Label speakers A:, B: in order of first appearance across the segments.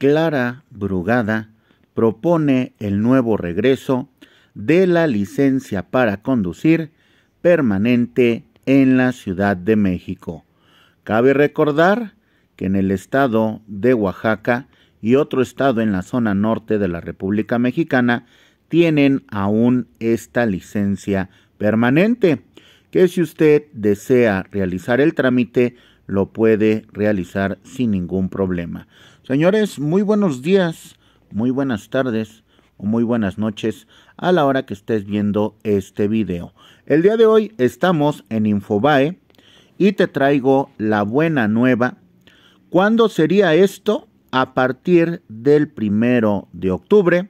A: Clara Brugada propone el nuevo regreso de la licencia para conducir permanente en la Ciudad de México. Cabe recordar que en el estado de Oaxaca y otro estado en la zona norte de la República Mexicana tienen aún esta licencia permanente, que si usted desea realizar el trámite lo puede realizar sin ningún problema. Señores, muy buenos días, muy buenas tardes o muy buenas noches a la hora que estés viendo este video. El día de hoy estamos en Infobae y te traigo la buena nueva. ¿Cuándo sería esto? A partir del primero de octubre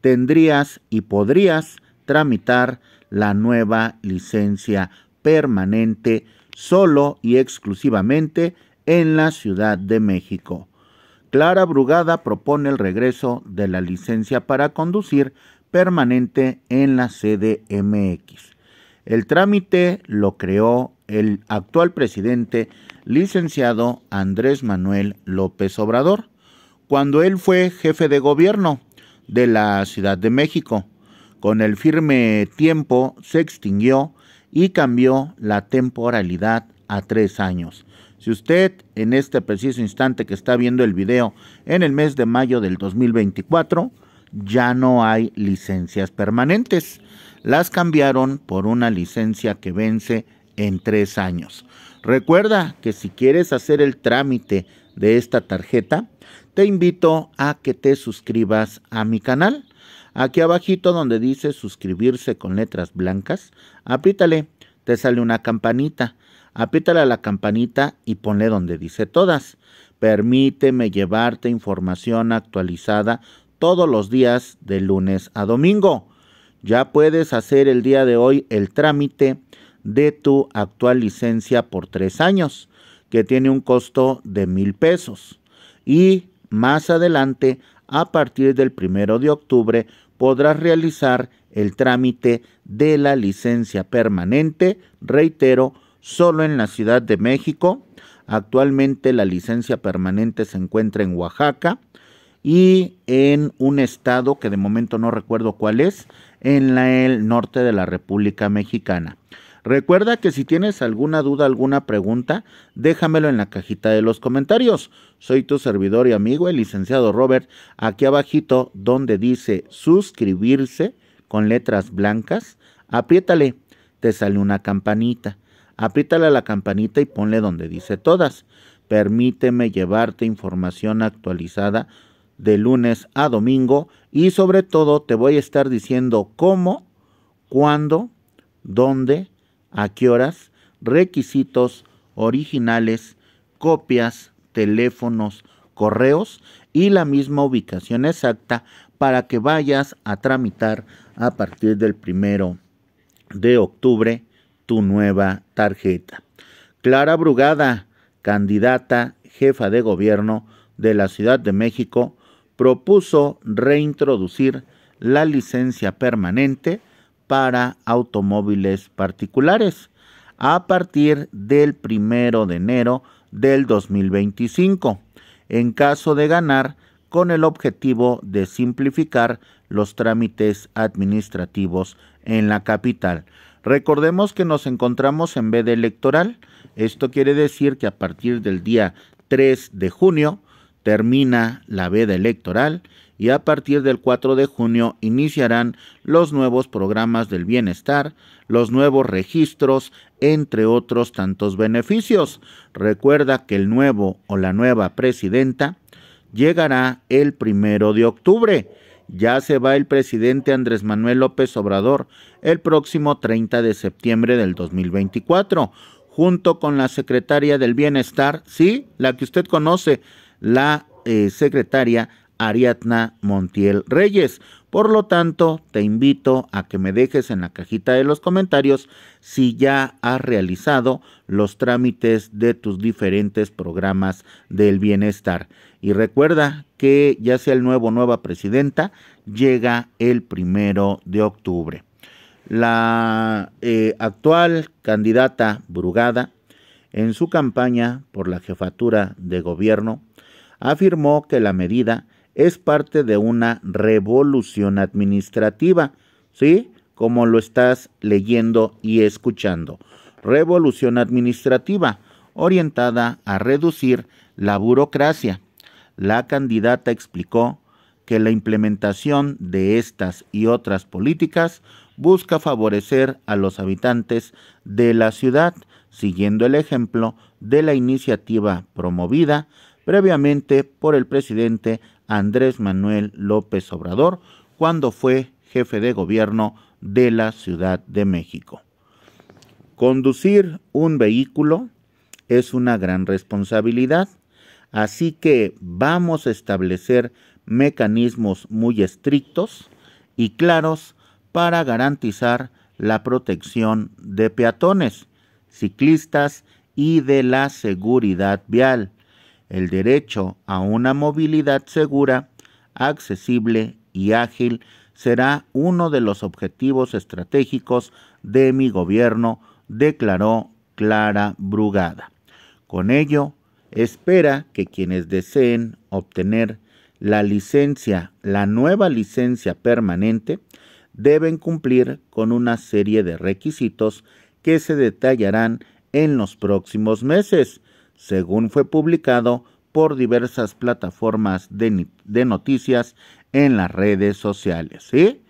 A: tendrías y podrías tramitar la nueva licencia permanente solo y exclusivamente en la Ciudad de México. Clara Brugada propone el regreso de la licencia para conducir permanente en la CDMX. El trámite lo creó el actual presidente licenciado Andrés Manuel López Obrador, cuando él fue jefe de gobierno de la Ciudad de México. Con el firme tiempo se extinguió y cambió la temporalidad a tres años, si usted en este preciso instante que está viendo el video en el mes de mayo del 2024, ya no hay licencias permanentes. Las cambiaron por una licencia que vence en tres años. Recuerda que si quieres hacer el trámite de esta tarjeta, te invito a que te suscribas a mi canal. Aquí abajito donde dice suscribirse con letras blancas, apítale, te sale una campanita apriétale a la campanita y ponle donde dice todas. Permíteme llevarte información actualizada todos los días de lunes a domingo. Ya puedes hacer el día de hoy el trámite de tu actual licencia por tres años, que tiene un costo de mil pesos. Y más adelante, a partir del primero de octubre, podrás realizar el trámite de la licencia permanente, reitero, solo en la Ciudad de México. Actualmente la licencia permanente se encuentra en Oaxaca y en un estado que de momento no recuerdo cuál es, en el norte de la República Mexicana. Recuerda que si tienes alguna duda, alguna pregunta, déjamelo en la cajita de los comentarios. Soy tu servidor y amigo, el licenciado Robert, aquí abajito donde dice suscribirse con letras blancas, apriétale, te sale una campanita. Aprítale a la campanita y ponle donde dice todas. Permíteme llevarte información actualizada de lunes a domingo y sobre todo te voy a estar diciendo cómo, cuándo, dónde, a qué horas, requisitos, originales, copias, teléfonos, correos y la misma ubicación exacta para que vayas a tramitar a partir del primero de octubre tu nueva tarjeta. Clara Brugada, candidata jefa de gobierno de la Ciudad de México, propuso reintroducir la licencia permanente para automóviles particulares a partir del primero de enero del 2025, en caso de ganar con el objetivo de simplificar los trámites administrativos en la capital. Recordemos que nos encontramos en veda electoral. Esto quiere decir que a partir del día 3 de junio termina la veda electoral y a partir del 4 de junio iniciarán los nuevos programas del bienestar, los nuevos registros, entre otros tantos beneficios. Recuerda que el nuevo o la nueva presidenta llegará el primero de octubre ya se va el presidente Andrés Manuel López Obrador el próximo 30 de septiembre del 2024, junto con la secretaria del Bienestar, sí, la que usted conoce, la eh, secretaria Ariadna Montiel Reyes, por lo tanto, te invito a que me dejes en la cajita de los comentarios si ya has realizado los trámites de tus diferentes programas del bienestar. Y recuerda que ya sea el nuevo o nueva presidenta, llega el primero de octubre. La eh, actual candidata Brugada, en su campaña por la jefatura de gobierno, afirmó que la medida es parte de una revolución administrativa, ¿sí? Como lo estás leyendo y escuchando. Revolución administrativa orientada a reducir la burocracia. La candidata explicó que la implementación de estas y otras políticas busca favorecer a los habitantes de la ciudad, siguiendo el ejemplo de la iniciativa promovida previamente por el presidente Andrés Manuel López Obrador cuando fue jefe de gobierno de la Ciudad de México. Conducir un vehículo es una gran responsabilidad, así que vamos a establecer mecanismos muy estrictos y claros para garantizar la protección de peatones, ciclistas y de la seguridad vial, el derecho a una movilidad segura, accesible y ágil será uno de los objetivos estratégicos de mi gobierno, declaró Clara Brugada. Con ello, espera que quienes deseen obtener la licencia, la nueva licencia permanente, deben cumplir con una serie de requisitos que se detallarán en los próximos meses, según fue publicado por diversas plataformas de, noticias en las redes sociales. ¿sí?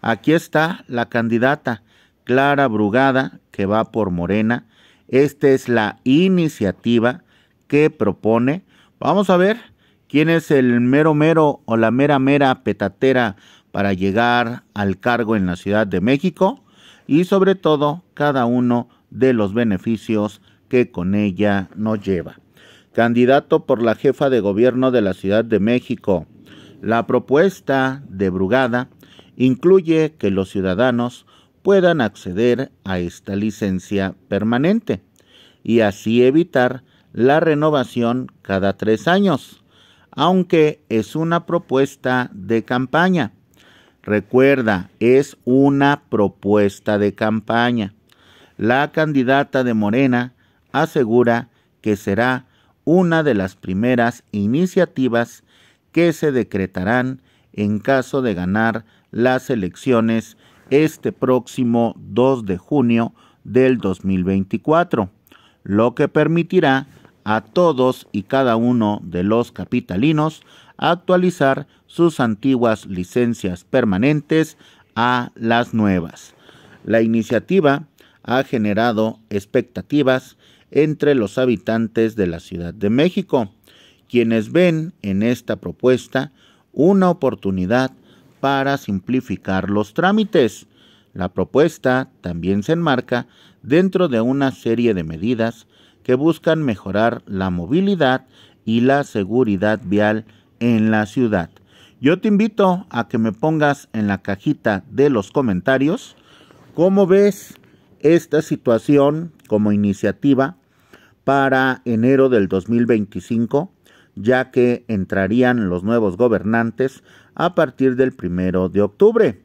A: Aquí está la candidata Clara Brugada, que va por Morena. Esta es la iniciativa que propone. Vamos a ver quién es el mero mero o la mera mera petatera para llegar al cargo en la Ciudad de México y sobre todo cada uno de los beneficios que con ella no lleva. Candidato por la jefa de gobierno de la Ciudad de México. La propuesta de Brugada incluye que los ciudadanos puedan acceder a esta licencia permanente y así evitar la renovación cada tres años, aunque es una propuesta de campaña. Recuerda, es una propuesta de campaña. La candidata de Morena asegura que será una de las primeras iniciativas que se decretarán en caso de ganar las elecciones este próximo 2 de junio del 2024, lo que permitirá a todos y cada uno de los capitalinos actualizar sus antiguas licencias permanentes a las nuevas. La iniciativa ha generado expectativas entre los habitantes de la Ciudad de México, quienes ven en esta propuesta una oportunidad para simplificar los trámites. La propuesta también se enmarca dentro de una serie de medidas que buscan mejorar la movilidad y la seguridad vial en la ciudad. Yo te invito a que me pongas en la cajita de los comentarios cómo ves esta situación como iniciativa para enero del 2025, ya que entrarían los nuevos gobernantes a partir del primero de octubre.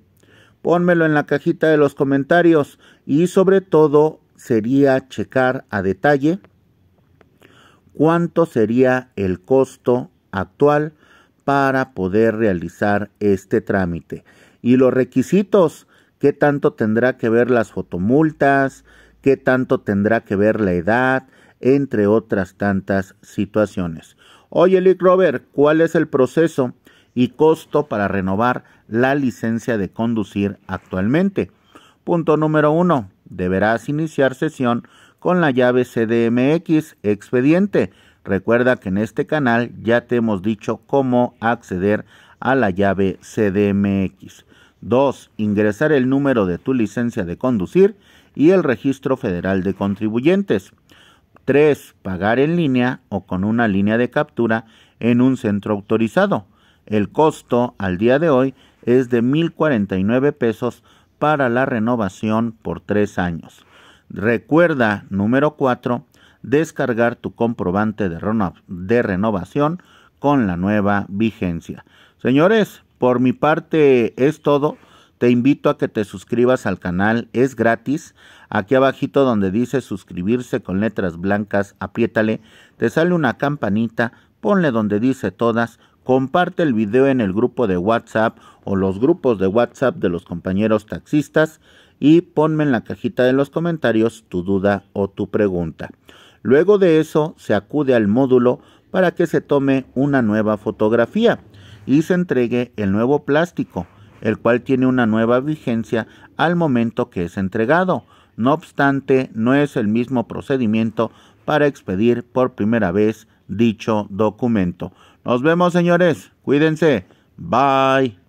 A: Pónmelo en la cajita de los comentarios y sobre todo sería checar a detalle cuánto sería el costo actual para poder realizar este trámite y los requisitos qué tanto tendrá que ver las fotomultas, qué tanto tendrá que ver la edad, entre otras tantas situaciones. Oye, Lick Robert, ¿cuál es el proceso y costo para renovar la licencia de conducir actualmente? Punto número uno, deberás iniciar sesión con la llave CDMX expediente. Recuerda que en este canal ya te hemos dicho cómo acceder a la llave CDMX. 2. Ingresar el número de tu licencia de conducir y el registro federal de contribuyentes. 3. Pagar en línea o con una línea de captura en un centro autorizado. El costo al día de hoy es de 1.049 pesos para la renovación por tres años. Recuerda, número 4, descargar tu comprobante de renovación con la nueva vigencia. Señores, por mi parte es todo. Te invito a que te suscribas al canal, es gratis. Aquí abajito donde dice suscribirse con letras blancas, apriétale, te sale una campanita, ponle donde dice todas, comparte el video en el grupo de WhatsApp o los grupos de WhatsApp de los compañeros taxistas y ponme en la cajita de los comentarios tu duda o tu pregunta. Luego de eso se acude al módulo para que se tome una nueva fotografía y se entregue el nuevo plástico, el cual tiene una nueva vigencia al momento que es entregado. No obstante, no es el mismo procedimiento para expedir por primera vez dicho documento. Nos vemos, señores. Cuídense. Bye.